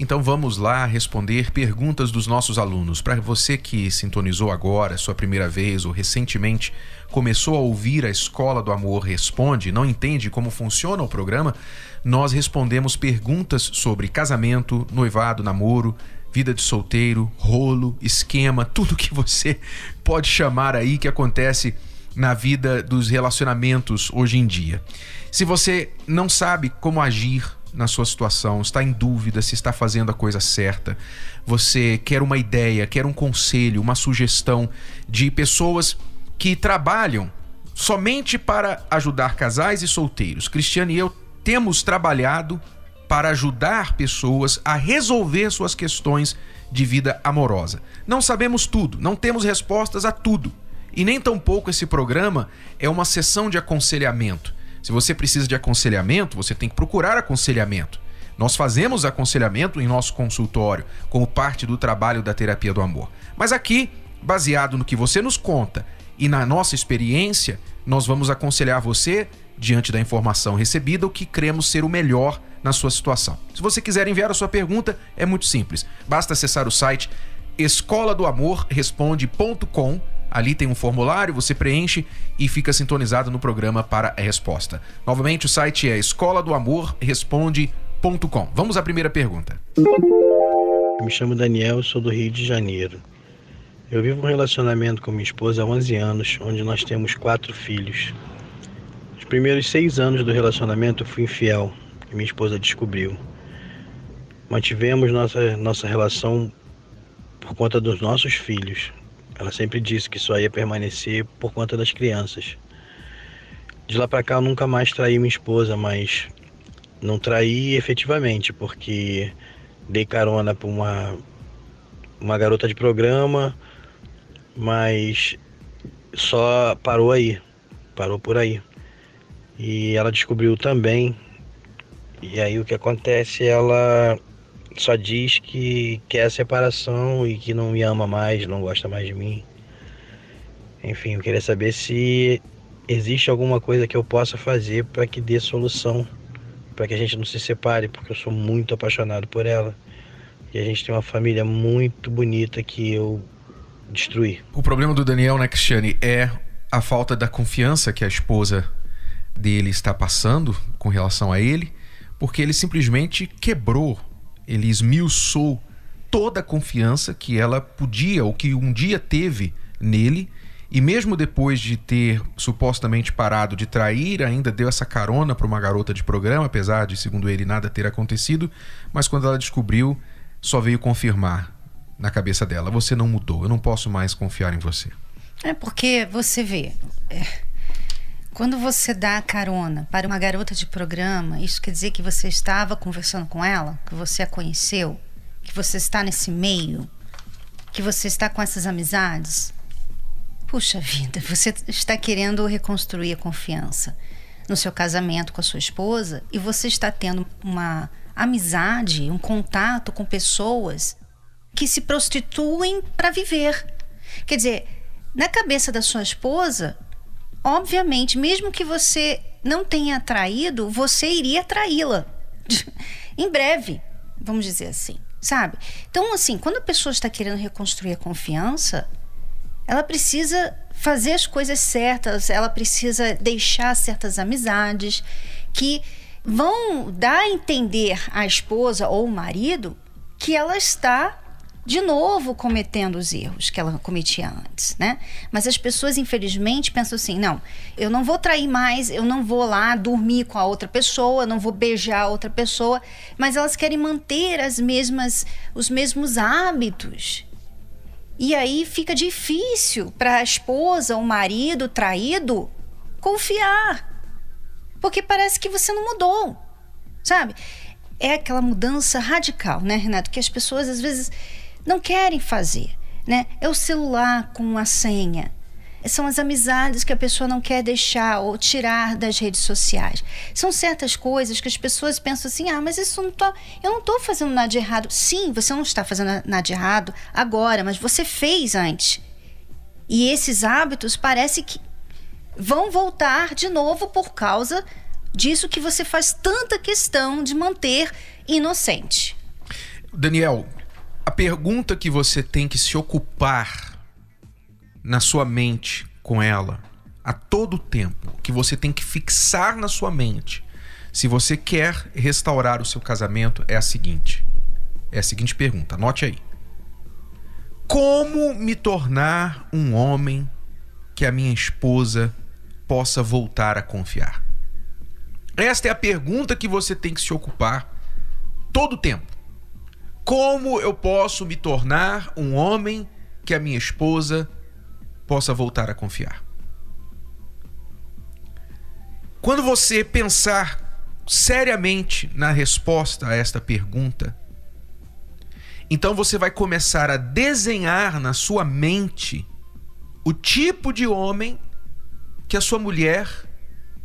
Então vamos lá responder perguntas dos nossos alunos. Para você que sintonizou agora, sua primeira vez ou recentemente começou a ouvir a Escola do Amor Responde, não entende como funciona o programa, nós respondemos perguntas sobre casamento, noivado, namoro, vida de solteiro, rolo, esquema, tudo que você pode chamar aí que acontece na vida dos relacionamentos hoje em dia. Se você não sabe como agir na sua situação, está em dúvida se está fazendo a coisa certa, você quer uma ideia, quer um conselho, uma sugestão de pessoas que trabalham somente para ajudar casais e solteiros. Cristiane e eu temos trabalhado para ajudar pessoas a resolver suas questões de vida amorosa. Não sabemos tudo, não temos respostas a tudo. E nem tampouco esse programa é uma sessão de aconselhamento. Se você precisa de aconselhamento, você tem que procurar aconselhamento. Nós fazemos aconselhamento em nosso consultório, como parte do trabalho da terapia do amor. Mas aqui, baseado no que você nos conta e na nossa experiência, nós vamos aconselhar você, diante da informação recebida, o que cremos ser o melhor na sua situação. Se você quiser enviar a sua pergunta, é muito simples. Basta acessar o site escoladoamorresponde.com.br Ali tem um formulário, você preenche e fica sintonizado no programa para a resposta. Novamente, o site é escola do amor responde.com. Vamos à primeira pergunta. Me chamo Daniel, sou do Rio de Janeiro. Eu vivo um relacionamento com minha esposa há 11 anos, onde nós temos quatro filhos. Os primeiros seis anos do relacionamento eu fui infiel, que minha esposa descobriu. Mantivemos nossa, nossa relação por conta dos nossos filhos, ela sempre disse que só ia permanecer por conta das crianças. De lá para cá eu nunca mais traí minha esposa, mas não traí efetivamente, porque dei carona para uma uma garota de programa, mas só parou aí, parou por aí. E ela descobriu também. E aí o que acontece, ela só diz que quer a separação e que não me ama mais, não gosta mais de mim. Enfim, eu queria saber se existe alguma coisa que eu possa fazer para que dê solução, para que a gente não se separe, porque eu sou muito apaixonado por ela. E a gente tem uma família muito bonita que eu destruí. O problema do Daniel, né, Cristiane, é a falta da confiança que a esposa dele está passando com relação a ele, porque ele simplesmente quebrou ele esmiuçou toda a confiança que ela podia ou que um dia teve nele. E mesmo depois de ter supostamente parado de trair, ainda deu essa carona para uma garota de programa, apesar de, segundo ele, nada ter acontecido. Mas quando ela descobriu, só veio confirmar na cabeça dela: você não mudou, eu não posso mais confiar em você. É porque você vê. É quando você dá carona para uma garota de programa, isso quer dizer que você estava conversando com ela, que você a conheceu, que você está nesse meio, que você está com essas amizades? Puxa vida, você está querendo reconstruir a confiança no seu casamento com a sua esposa e você está tendo uma amizade, um contato com pessoas que se prostituem para viver. Quer dizer, na cabeça da sua esposa, obviamente, mesmo que você não tenha atraído, você iria atraí-la em breve, vamos dizer assim, sabe? Então, assim, quando a pessoa está querendo reconstruir a confiança, ela precisa fazer as coisas certas, ela precisa deixar certas amizades que vão dar a entender à esposa ou ao marido que ela está de novo cometendo os erros que ela cometia antes, né? Mas as pessoas, infelizmente, pensam assim: não, eu não vou trair mais, eu não vou lá dormir com a outra pessoa, não vou beijar a outra pessoa, mas elas querem manter as mesmas, os mesmos hábitos. E aí fica difícil para a esposa o marido traído confiar. Porque parece que você não mudou, sabe? É aquela mudança radical, né, Renato? Que as pessoas às vezes não querem fazer, né? É o celular com a senha. São as amizades que a pessoa não quer deixar ou tirar das redes sociais. São certas coisas que as pessoas pensam assim: ah, mas isso não tô, eu não estou fazendo nada de errado. Sim, você não está fazendo nada de errado agora, mas você fez antes. E esses hábitos parece que vão voltar de novo por causa disso que você faz tanta questão de manter inocente. Daniel, a pergunta que você tem que se ocupar na sua mente com ela a todo tempo, que você tem que fixar na sua mente, se você quer restaurar o seu casamento, é a seguinte. É a seguinte pergunta, anote aí. Como me tornar um homem que a minha esposa possa voltar a confiar? Esta é a pergunta que você tem que se ocupar todo o tempo. Como eu posso me tornar um homem que a minha esposa possa voltar a confiar? Quando você pensar seriamente na resposta a esta pergunta, então você vai começar a desenhar na sua mente o tipo de homem que a sua mulher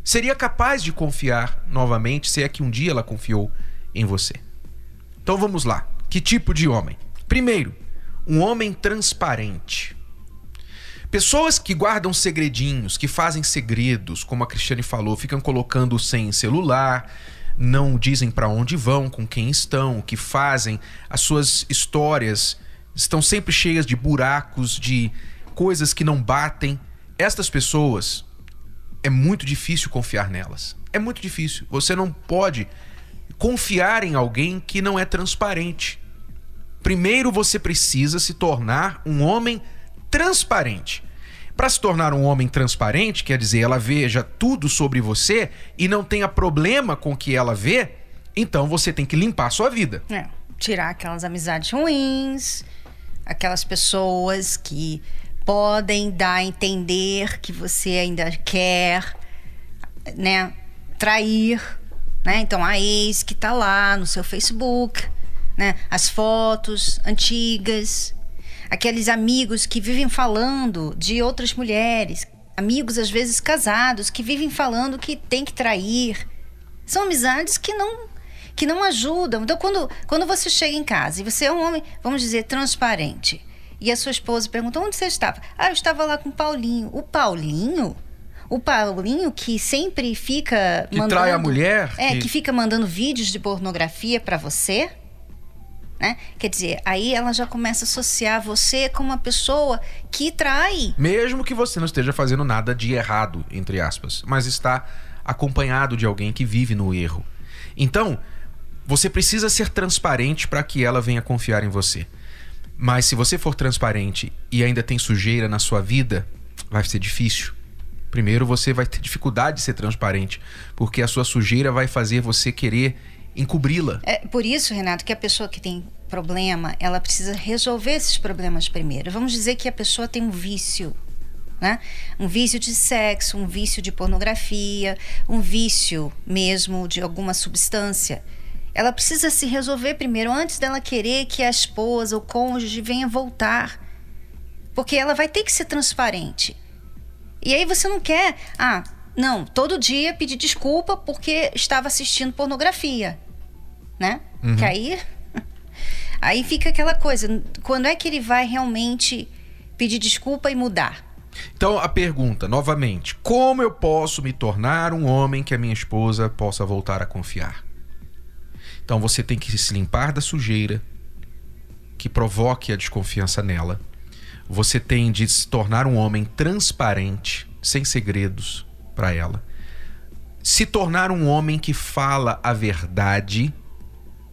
seria capaz de confiar novamente, se é que um dia ela confiou em você. Então vamos lá. Que tipo de homem? Primeiro, um homem transparente. Pessoas que guardam segredinhos, que fazem segredos, como a Cristiane falou, ficam colocando sem celular, não dizem para onde vão, com quem estão, o que fazem, as suas histórias estão sempre cheias de buracos, de coisas que não batem. Estas pessoas é muito difícil confiar nelas. É muito difícil. Você não pode confiar em alguém que não é transparente. Primeiro você precisa se tornar um homem transparente. Para se tornar um homem transparente, quer dizer, ela veja tudo sobre você e não tenha problema com o que ela vê, então você tem que limpar a sua vida. É, tirar aquelas amizades ruins, aquelas pessoas que podem dar a entender que você ainda quer, né, trair, né? Então a ex que está lá no seu Facebook, né? As fotos antigas, aqueles amigos que vivem falando de outras mulheres, amigos às vezes casados que vivem falando que tem que trair. São amizades que não que não ajudam. Então quando quando você chega em casa e você é um homem, vamos dizer, transparente, e a sua esposa pergunta: "Onde você estava?" "Ah, eu estava lá com o Paulinho." O Paulinho o Paulinho que sempre fica que mandando, trai a mulher é que... que fica mandando vídeos de pornografia para você né? Quer dizer, aí ela já começa a associar você com uma pessoa que trai. Mesmo que você não esteja fazendo nada de errado, entre aspas, mas está acompanhado de alguém que vive no erro. Então, você precisa ser transparente para que ela venha confiar em você. Mas se você for transparente e ainda tem sujeira na sua vida, vai ser difícil. Primeiro, você vai ter dificuldade de ser transparente, porque a sua sujeira vai fazer você querer encobri-la. É por isso, Renato, que a pessoa que tem problema, ela precisa resolver esses problemas primeiro. Vamos dizer que a pessoa tem um vício, né? Um vício de sexo, um vício de pornografia, um vício mesmo de alguma substância. Ela precisa se resolver primeiro antes dela querer que a esposa, o cônjuge venha voltar. Porque ela vai ter que ser transparente. E aí você não quer, ah, não, todo dia pedir desculpa porque estava assistindo pornografia, né? Uhum. Que aí aí fica aquela coisa, quando é que ele vai realmente pedir desculpa e mudar? Então a pergunta, novamente, como eu posso me tornar um homem que a minha esposa possa voltar a confiar? Então você tem que se limpar da sujeira que provoque a desconfiança nela. Você tem de se tornar um homem transparente, sem segredos, para ela. Se tornar um homem que fala a verdade,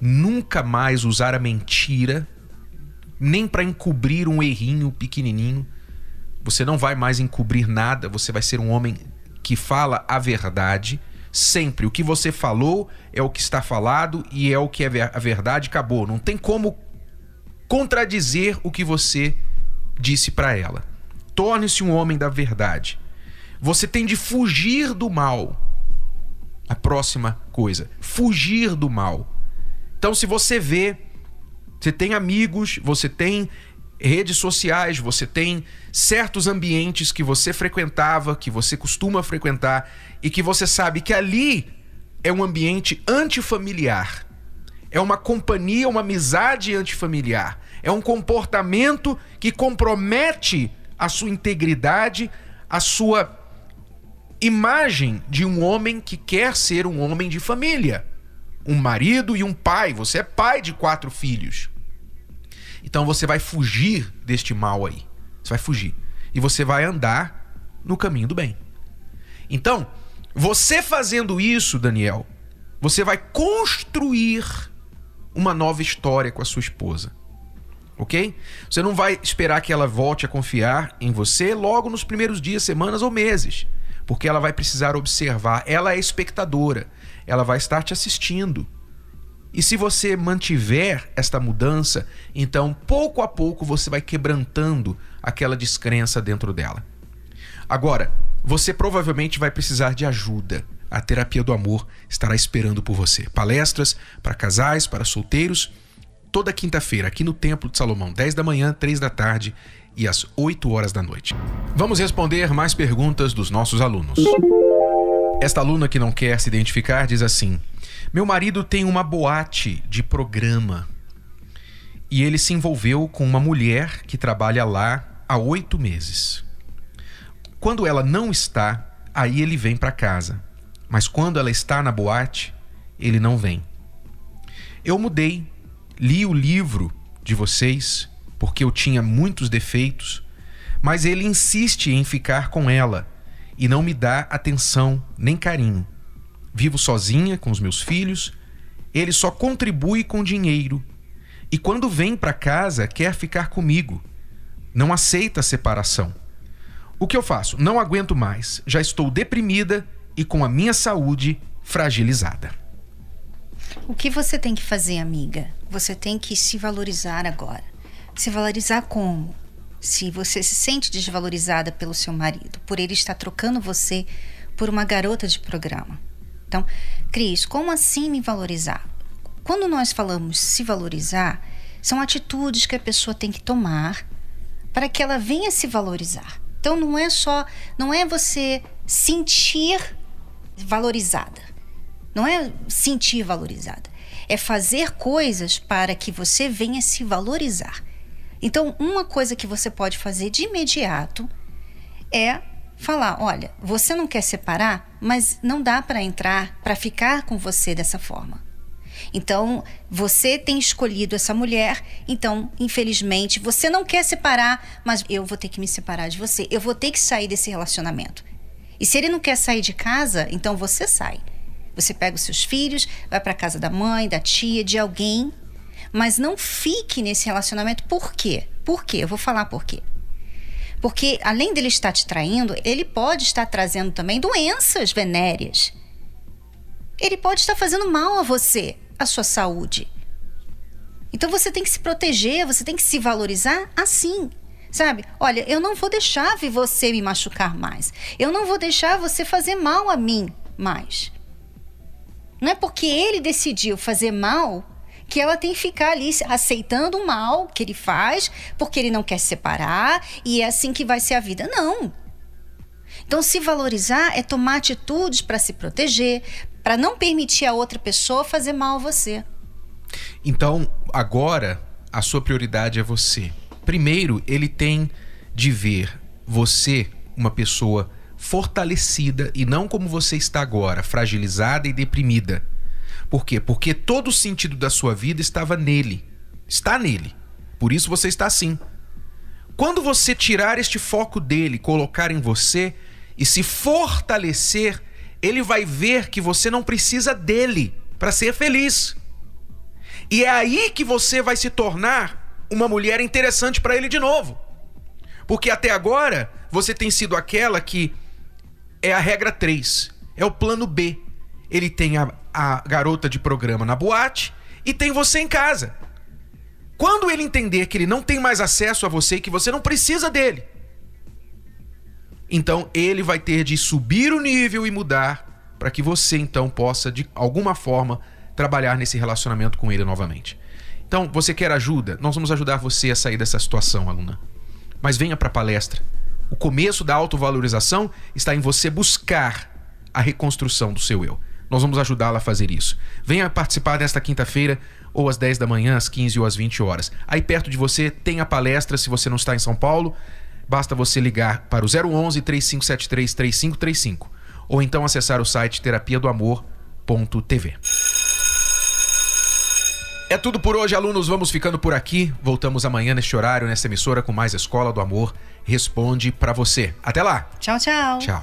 nunca mais usar a mentira, nem para encobrir um errinho pequenininho. Você não vai mais encobrir nada, você vai ser um homem que fala a verdade sempre. O que você falou é o que está falado e é o que é a verdade, acabou. Não tem como contradizer o que você disse para ela. Torne-se um homem da verdade. Você tem de fugir do mal. A próxima coisa, fugir do mal. Então, se você vê, você tem amigos, você tem redes sociais, você tem certos ambientes que você frequentava, que você costuma frequentar e que você sabe que ali é um ambiente antifamiliar. É uma companhia, uma amizade antifamiliar. É um comportamento que compromete a sua integridade, a sua imagem de um homem que quer ser um homem de família, um marido e um pai. Você é pai de quatro filhos. Então você vai fugir deste mal aí. Você vai fugir. E você vai andar no caminho do bem. Então, você fazendo isso, Daniel, você vai construir uma nova história com a sua esposa. Ok? Você não vai esperar que ela volte a confiar em você logo nos primeiros dias, semanas ou meses porque ela vai precisar observar. Ela é espectadora, ela vai estar te assistindo. E se você mantiver esta mudança, então pouco a pouco você vai quebrantando aquela descrença dentro dela. Agora, você provavelmente vai precisar de ajuda. A terapia do amor estará esperando por você. Palestras para casais, para solteiros, toda quinta-feira aqui no Templo de Salomão, 10 da manhã, 3 da tarde e às 8 horas da noite. Vamos responder mais perguntas dos nossos alunos. Esta aluna que não quer se identificar diz assim: Meu marido tem uma boate de programa e ele se envolveu com uma mulher que trabalha lá há oito meses. Quando ela não está, aí ele vem para casa. Mas quando ela está na boate, ele não vem. Eu mudei, li o livro de vocês porque eu tinha muitos defeitos, mas ele insiste em ficar com ela e não me dá atenção nem carinho. Vivo sozinha com os meus filhos, ele só contribui com dinheiro e quando vem para casa quer ficar comigo. Não aceita a separação. O que eu faço? Não aguento mais. Já estou deprimida e com a minha saúde fragilizada. O que você tem que fazer, amiga? Você tem que se valorizar agora. Se valorizar como? Se você se sente desvalorizada pelo seu marido, por ele estar trocando você por uma garota de programa. Então, Cris, como assim me valorizar? Quando nós falamos se valorizar, são atitudes que a pessoa tem que tomar para que ela venha se valorizar. Então não é só, não é você sentir valorizada. Não é sentir valorizada. É fazer coisas para que você venha se valorizar. Então, uma coisa que você pode fazer de imediato é falar: olha, você não quer separar, mas não dá para entrar, para ficar com você dessa forma. Então, você tem escolhido essa mulher, então, infelizmente, você não quer separar, mas eu vou ter que me separar de você, eu vou ter que sair desse relacionamento. E se ele não quer sair de casa, então você sai. Você pega os seus filhos, vai para casa da mãe, da tia, de alguém mas não fique nesse relacionamento. Por quê? Por quê? Eu vou falar por quê. Porque além dele estar te traindo, ele pode estar trazendo também doenças venéreas. Ele pode estar fazendo mal a você, à sua saúde. Então você tem que se proteger, você tem que se valorizar assim. Sabe? Olha, eu não vou deixar você me machucar mais. Eu não vou deixar você fazer mal a mim mais. Não é porque ele decidiu fazer mal que ela tem que ficar ali aceitando o mal que ele faz, porque ele não quer se separar e é assim que vai ser a vida. Não. Então, se valorizar é tomar atitudes para se proteger, para não permitir a outra pessoa fazer mal a você. Então, agora a sua prioridade é você. Primeiro, ele tem de ver você uma pessoa fortalecida e não como você está agora, fragilizada e deprimida. Por quê? Porque todo o sentido da sua vida estava nele. Está nele. Por isso você está assim. Quando você tirar este foco dele, colocar em você e se fortalecer, ele vai ver que você não precisa dele para ser feliz. E é aí que você vai se tornar uma mulher interessante para ele de novo. Porque até agora você tem sido aquela que é a regra 3, é o plano B. Ele tem a, a garota de programa na boate e tem você em casa. Quando ele entender que ele não tem mais acesso a você e que você não precisa dele, então ele vai ter de subir o nível e mudar para que você então possa de alguma forma trabalhar nesse relacionamento com ele novamente. Então, você quer ajuda? Nós vamos ajudar você a sair dessa situação, aluna. Mas venha para a palestra. O começo da autovalorização está em você buscar a reconstrução do seu eu. Nós vamos ajudá-la a fazer isso. Venha participar nesta quinta-feira, ou às 10 da manhã, às 15 ou às 20 horas. Aí perto de você tem a palestra, se você não está em São Paulo, basta você ligar para o 011 3573 3535 ou então acessar o site terapia do amor.tv. É tudo por hoje, alunos. Vamos ficando por aqui. Voltamos amanhã neste horário, nesta emissora, com mais Escola do Amor Responde para você. Até lá. Tchau, tchau. Tchau.